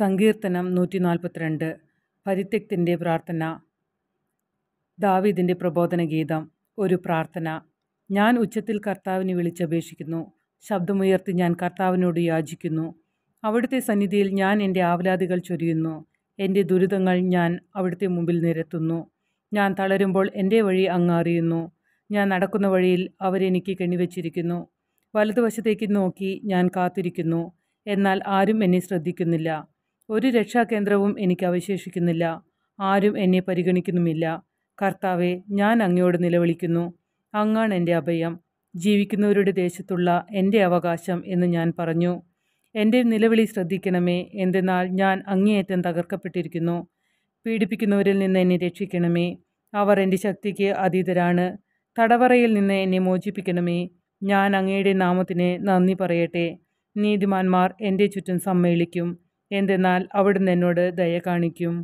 സങ്കീർത്തനം നൂറ്റി നാൽപ്പത്തിരണ്ട് പരിത്യക്തിൻ്റെ പ്രാർത്ഥന ദാവീദിൻ്റെ പ്രബോധന ഗീതം ഒരു പ്രാർത്ഥന ഞാൻ ഉച്ചത്തിൽ കർത്താവിനെ വിളിച്ചപേക്ഷിക്കുന്നു ശബ്ദമുയർത്തി ഞാൻ കർത്താവിനോട് യാചിക്കുന്നു അവിടുത്തെ സന്നിധിയിൽ ഞാൻ എൻ്റെ ആവലാതികൾ ചൊരിയുന്നു എൻ്റെ ദുരിതങ്ങൾ ഞാൻ അവിടുത്തെ മുമ്പിൽ നിരത്തുന്നു ഞാൻ തളരുമ്പോൾ എൻ്റെ വഴി അങ്ങ് അറിയുന്നു ഞാൻ നടക്കുന്ന വഴിയിൽ അവരെനിക്ക് കെണിവച്ചിരിക്കുന്നു വലതുവശത്തേക്ക് നോക്കി ഞാൻ കാത്തിരിക്കുന്നു എന്നാൽ ആരും എന്നെ ശ്രദ്ധിക്കുന്നില്ല ഒരു രക്ഷാകേന്ദ്രവും എനിക്ക് അവശേഷിക്കുന്നില്ല ആരും എന്നെ പരിഗണിക്കുന്നുമില്ല കർത്താവെ ഞാൻ അങ്ങയോട് നിലവിളിക്കുന്നു അങ്ങാണ് എൻ്റെ അഭയം ജീവിക്കുന്നവരുടെ ദേശത്തുള്ള എൻ്റെ അവകാശം എന്ന് ഞാൻ പറഞ്ഞു എൻ്റെ നിലവിളി ശ്രദ്ധിക്കണമേ എന്തെന്നാൽ ഞാൻ അങ്ങേയറ്റം തകർക്കപ്പെട്ടിരിക്കുന്നു പീഡിപ്പിക്കുന്നവരിൽ നിന്ന് എന്നെ രക്ഷിക്കണമേ അവർ എൻ്റെ ശക്തിക്ക് അതീതരാണ് തടവറയിൽ നിന്ന് എന്നെ മോചിപ്പിക്കണമേ ഞാൻ അങ്ങയുടെ നാമത്തിന് നന്ദി പറയട്ടെ നീതിമാന്മാർ എൻ്റെ ചുറ്റും സമ്മേളിക്കും എന്തെന്നാൽ അവിടുന്ന് എന്നോട് ദയ കാണിക്കും